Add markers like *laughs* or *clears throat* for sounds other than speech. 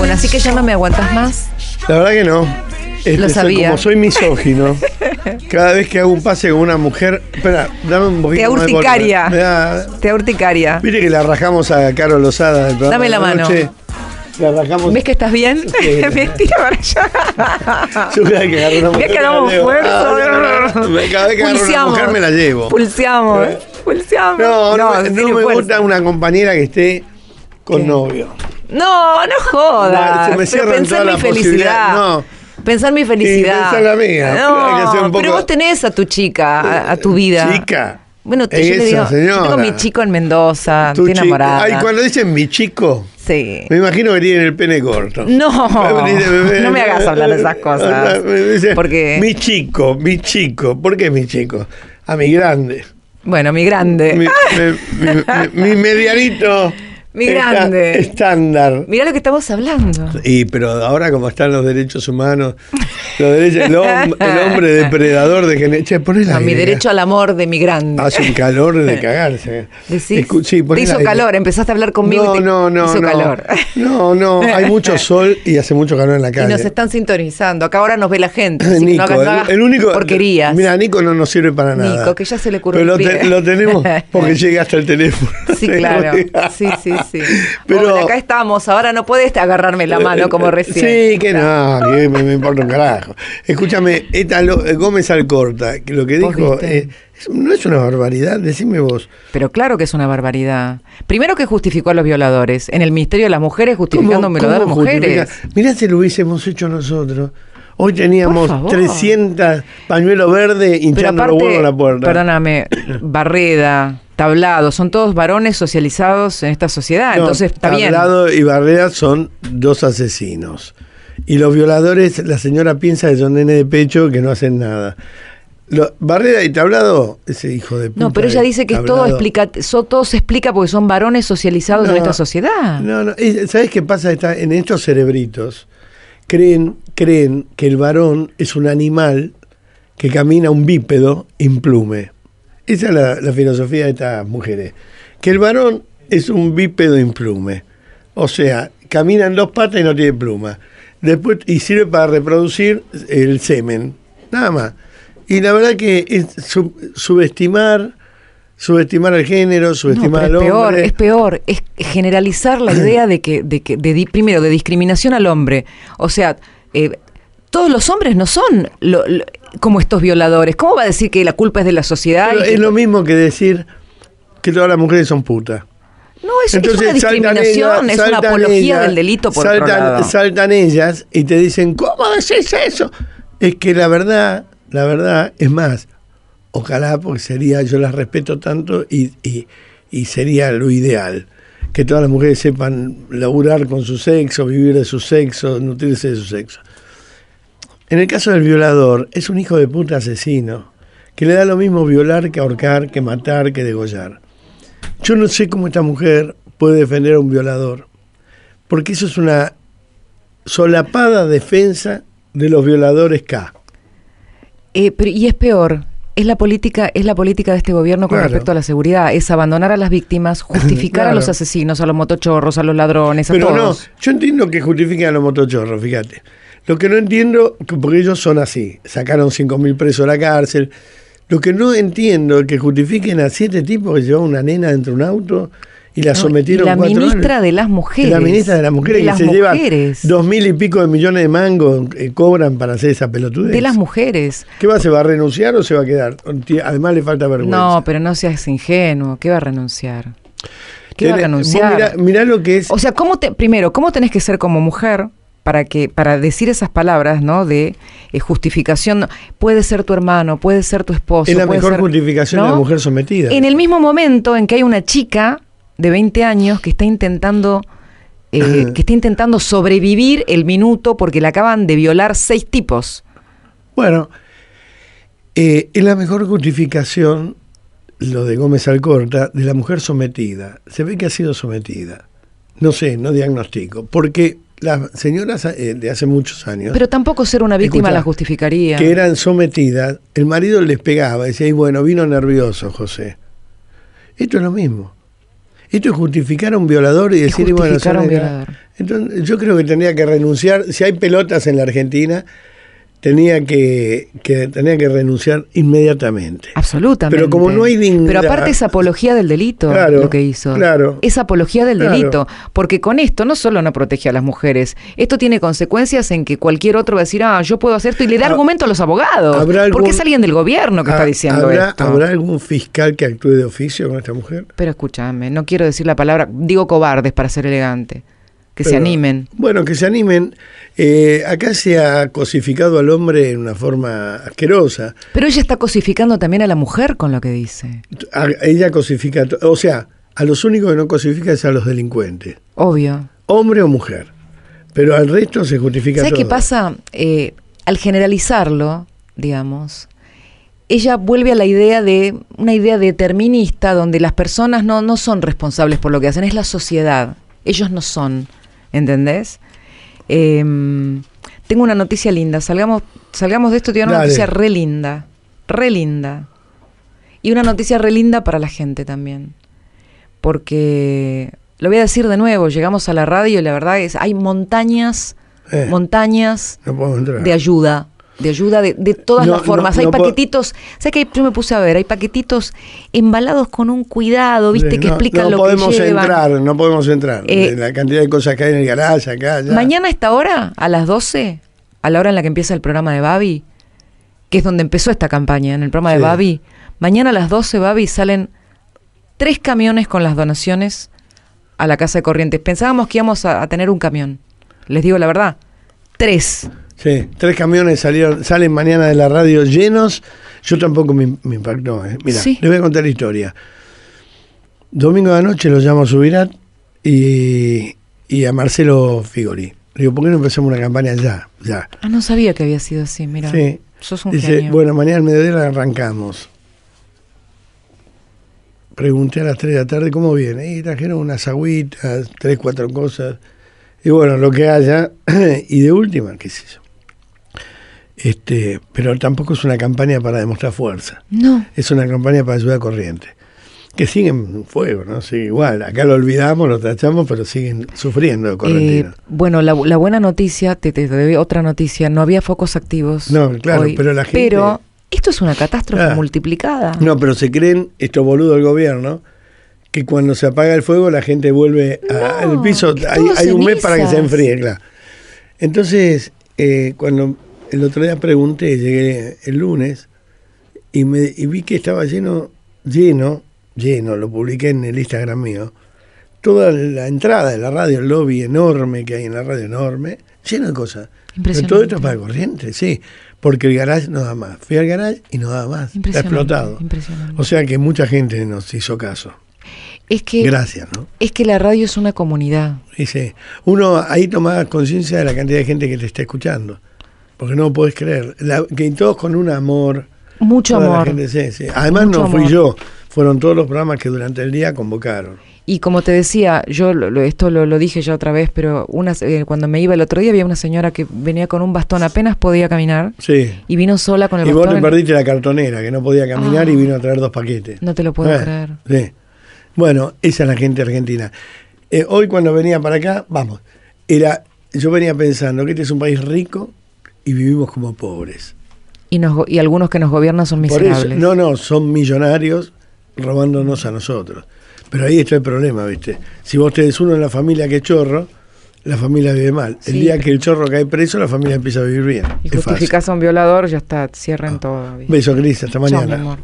Bueno, así que ya no me aguantas más. La verdad que no. Este, Lo sabía. como soy misógino, *laughs* cada vez que hago un pase con una mujer. Espera, dame un poquito. Te urticaria. da, te urticaria. Mire que la rajamos a Caro Lozada Dame la, la mano. La rajamos. ¿Ves que estás bien? *laughs* Me estira para allá. *laughs* Yo cada que agarro una mujer. ¿Ves que no, fuerza? Cada vez que agarro una mujer me la llevo. Pulseamos. ¿Eh? Pulseamos. No, no, no, no me fuerza. gusta una compañera que esté con novio. No, no jodas. Pensar se me felicidad. No. Pensar mi felicidad. Y pensar la mía. No, pero vos tenés a tu chica, a, tu vida. Chica. Bueno, yo digo, tengo mi chico en Mendoza, estoy enamorada. Ay, cuando dicen mi chico, sí. me imagino que en el pene corto. No, no me hagas hablar de esas *laughs* cosas. porque... Mi chico, mi chico. ¿Por qué mi chico? A mi grande. Bueno, mi grande. mi *laughs* medianito. Mi grande. Estándar. Mirá lo que estamos hablando. Y pero ahora como están los derechos humanos, los derechos, el, hombre *laughs* depredador de generación. No, mi derecho al amor de mi grande. Hace un calor de *laughs* cagarse. te hizo calor, empezaste a hablar conmigo no, no, no, no, No, no, hay mucho *laughs* sol y hace mucho calor en la calle. Y nos están sintonizando. Acá ahora nos ve la gente. Nico, no el, único, porquerías. Mira, Nico no nos sirve para nada. Nico, que ya se le ocurrió. Pero lo, lo, tenemos porque llega hasta el teléfono. Sí, claro. sí, sí. *laughs* Pero acá estamos, ahora no puedes agarrarme la eh, mano como eh, recién. Sí, que no, que me, importa un carajo. Escúchame, eh, Gómez Alcorta, que lo que dijo no es una barbaridad, decime vos. Pero claro que es una barbaridad. Primero que justificó a los violadores, en el Ministerio de las Mujeres justificando a las mujeres. Mirá si lo hubiésemos hecho nosotros. Hoy teníamos 300 pañuelos verdes hinchando los huevos a la puerta. Perdóname, *coughs* Barreda, Tablado, son todos varones socializados en esta sociedad, entonces está Tablado y Barrera son dos asesinos. Y los violadores, la señora piensa que son nene de pecho que no hacen nada. Barrera y Tablado, ese hijo de puta No, pero ella dice que todo, explica, todo se explica porque son varones socializados en esta sociedad. No, no, ¿sabes qué pasa? en estos cerebritos creen, creen que el varón es un animal que camina un bípedo implume. Esa es la, filosofía de estas mujeres. Que el varón es un bípedo en plume. O sea, camina en dos patas y no tiene pluma. Después, y sirve para reproducir el semen. Nada más. Y la verdad que es subestimar, subestimar al género, subestimar al hombre. Es peor, es peor, es generalizar la idea de que, de que de, primero, de discriminación al hombre. O sea, eh, todos los hombres no son lo, como estos violadores. ¿Cómo va a decir que la culpa es de la sociedad? es lo mismo que decir que todas las mujeres son putas. No, eso es una discriminación, es una apología del delito por saltan, otro saltan ellas y te dicen, ¿cómo decís eso? Es que la verdad, la verdad, es más, ojalá porque sería, yo las respeto tanto y, y, y sería lo ideal que todas las mujeres sepan laburar con su sexo, vivir de su sexo, nutrirse de su sexo. En el caso del violador, es un hijo de puta asesino, que le da lo mismo violar que ahorcar, que matar, que degollar. Yo no sé cómo esta mujer puede defender a un violador, porque eso es una solapada defensa de los violadores K. Eh, y es peor, es la política es la política de este gobierno con respecto a la seguridad es abandonar a las víctimas *laughs* justificar a los asesinos a los motochorros a los ladrones a pero no yo entiendo que justifiquen a los motochorros fíjate lo que no entiendo, porque ellos son así, sacaron mil presos a la cárcel. Lo que no entiendo es que justifiquen a siete tipos que llevaban una nena dentro de un auto y la sometieron la ministra de las mujeres. La ministra de las mujeres se dos mil y pico de millones de mangos eh, cobran para hacer esa pelotudez. De las mujeres. ¿Qué va? ¿Se va a renunciar o se va a quedar? Además le falta vergüenza. No, pero no seas ingenuo. ¿Qué va a renunciar? ¿Qué va a renunciar? Mirá, lo que es. O sea, ¿cómo te, primero, ¿cómo tenés que ser como mujer? para que para decir esas palabras no de eh, justificación puede ser tu hermano puede ser tu esposo es la mejor justificación de la mujer sometida en el mismo momento en que hay una chica de 20 años que está intentando eh, que está intentando sobrevivir el minuto porque le acaban de violar seis tipos bueno eh, es la mejor justificación lo de Gómez Alcorta de la mujer sometida se ve que ha sido sometida no sé no diagnostico porque las señoras eh, de hace muchos años. Pero tampoco ser una víctima la justificaría. Que eran sometidas, el marido les pegaba, decía, bueno, vino nervioso José. Esto es lo mismo. Esto es justificar a un violador y decir, y bueno, Entonces, yo creo que tendría que renunciar. Si hay pelotas en la Argentina, tenía que, tenía que renunciar inmediatamente. Absolutamente. Pero como no hay dignidad. Pero aparte es apología del delito lo que hizo. Claro. Es apología del delito. Porque con esto no solo no protege a las mujeres, esto tiene consecuencias en que cualquier otro va a decir, ah, yo puedo hacer esto y le da ah, argumento a los abogados. porque es alguien del gobierno que está ah, diciendo esto. ¿Habrá algún fiscal que actúe de oficio con esta mujer? Pero escúchame, no quiero decir la palabra, digo cobardes para ser elegante que se animen. Bueno, que se animen. Eh, acá se ha cosificado al hombre en una forma asquerosa. Pero ella está cosificando también a la mujer con lo que dice. ella cosifica, o sea, a los únicos que no cosifica es a los delincuentes. Obvio. Hombre o mujer. Pero al resto se justifica ¿Sabes qué pasa? Eh, al generalizarlo, digamos, ella vuelve a la idea de una idea determinista donde las personas no, no son responsables por lo que hacen, es la sociedad. Ellos no son. ¿entendés? Em, tengo una noticia linda, salgamos, salgamos de esto, tiene una noticia re linda, re linda. Y una noticia re linda para la gente también. Porque, lo voy a decir de nuevo, llegamos a la radio y la verdad es, hay montañas, eh. montañas de ayuda de ayuda de, de todas las formas. hay paquetitos, sé que yo me puse a ver, hay paquetitos embalados con un cuidado, viste, que explican lo que llevan. No podemos entrar, no podemos entrar. Eh, la cantidad de cosas que hay en el garaje, Mañana a esta hora, a las 12, a la hora en la que empieza el programa de Babi, que es donde empezó esta campaña, en el programa de Babi, mañana a las 12, Babi, salen tres camiones con las donaciones a la Casa de Corrientes. Pensábamos que íbamos a tener un camión. Les digo la verdad, tres. Sí, tres camiones salieron, salen mañana de la radio llenos. Yo tampoco me, impactó. ¿eh? Mira, les voy a contar la historia. Domingo de la noche lo llamo a Subirat y, y a Marcelo Figori. Le digo, ¿por qué no empezamos una campaña ya? ya? Ah, no sabía que había sido así, mira. Sí. Sos un Dice, bueno, mañana al mediodía arrancamos. Pregunté a las 3 de la tarde cómo viene. Y trajeron unas agüitas, tres, cuatro cosas. Y bueno, lo que haya. *clears throat* y de última, qué sé yo este, pero tampoco es una campaña para demostrar fuerza. No. Es una campaña para ayuda corriente. Que siguen fuego, ¿no? Sí, igual, acá lo olvidamos, lo tachamos, pero siguen sufriendo eh, bueno, la, buena noticia, te, te, doy otra noticia, no había focos activos. No, claro, pero la gente. Pero esto es una catástrofe ah. multiplicada. No, pero se creen, esto boludo del gobierno, que cuando se apaga el fuego la gente vuelve al piso. Hay, hay un mes para que se enfríe, claro. Entonces, eh, cuando el otro día pregunté, llegué el lunes y, me, vi que estaba lleno, lleno, lleno, lo publiqué en el Instagram mío, toda la entrada de la radio, el lobby enorme que hay en la radio, enorme, lleno de cosas. todo esto es para corriente, sí, porque el garage no da más. Fui al garage y no da más. Está explotado. O sea que mucha gente nos hizo caso. Es que, Gracias, ¿no? Es que la radio es una comunidad. Sí, sí. Uno ahí toma conciencia de la cantidad de gente que te está escuchando porque no puedes creer. que todos con un amor. Mucho amor. Además no fui yo, fueron todos los programas que durante el día convocaron. Y como te decía, yo esto lo, dije ya otra vez, pero una, eh, cuando me iba el otro día había una señora que venía con un bastón, apenas podía caminar. Sí. Y vino sola con el bastón. Y vos le perdiste la cartonera, que no podía caminar y ah. vino a traer dos paquetes. No te lo puedo eh, creer. Sí. Bueno, esa es la gente argentina. Eh, hoy cuando venía para acá, vamos, era, yo venía pensando que este es un país rico, y vivimos como pobres. Y, nos, y algunos que nos gobiernan son miserables. no, no, son millonarios robándonos a nosotros. Pero ahí está el problema, ¿viste? Si vos tenés uno en la familia que chorro, la familia vive mal. El día que el chorro cae preso, la familia empieza a vivir bien. Y justificás a un violador, ya está, cierran todo. Beso, Cris, hasta mañana.